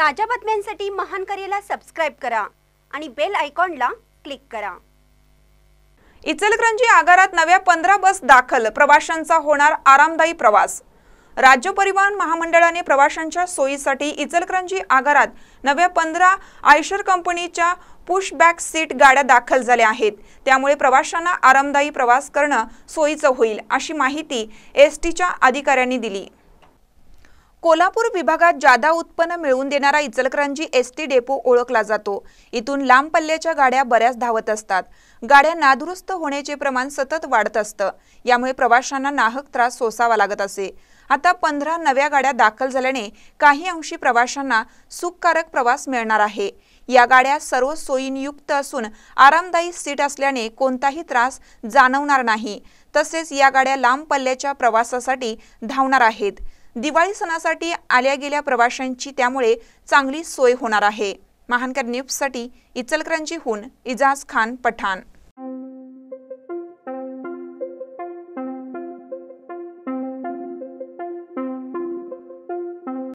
ताज्या बातम्यांसाठी महान करेला सबस्क्राईब करा आणि बेल आयकॉनला क्लिक करा इचलकरंजी आगारात नव्या पंधरा बस दाखल प्रवाशांचा होणार आरामदायी प्रवास राज्य परिवहन महामंडळाने प्रवाशांच्या सोयीसाठी इचलकरंजी आगारात नव्या पंधरा आयशर कंपनीच्या पुशबॅक सीट गाड्या दाखल झाल्या आहेत त्यामुळे प्रवाशांना आरामदायी प्रवास करणं सोयीचं होईल अशी माहिती एस टीच्या अधिकाऱ्यांनी दिली कोल्हापूर विभागात जादा उत्पन्न मिळवून देणारा इचलकरंजी एस टी डेपो ओळखला जातो इथून लांब पल्ल्याच्या गाड्या बऱ्याच धावत असतात गाड्या नादुरुस्त होण्याचे प्रमाण सतत वाढत असतं यामुळे प्रवाशांना नाहक त्रास सोसावा लागत असे आता पंधरा नव्या गाड्या दाखल झाल्याने काही अंशी प्रवाशांना सुखकारक प्रवास मिळणार आहे या गाड्या सर्व सोयीनयुक्त असून आरामदायी सीट असल्याने कोणताही त्रास जाणवणार नाही तसेच या गाड्या लांब पल्ल्याच्या प्रवासासाठी धावणार आहेत दिवाळी सणासाठी आल्या गेल्या प्रवाशांची त्यामुळे चांगली सोय होणार आहे महानकर न्यूजसाठी इचलकरंजीहून इजाज खान पठाण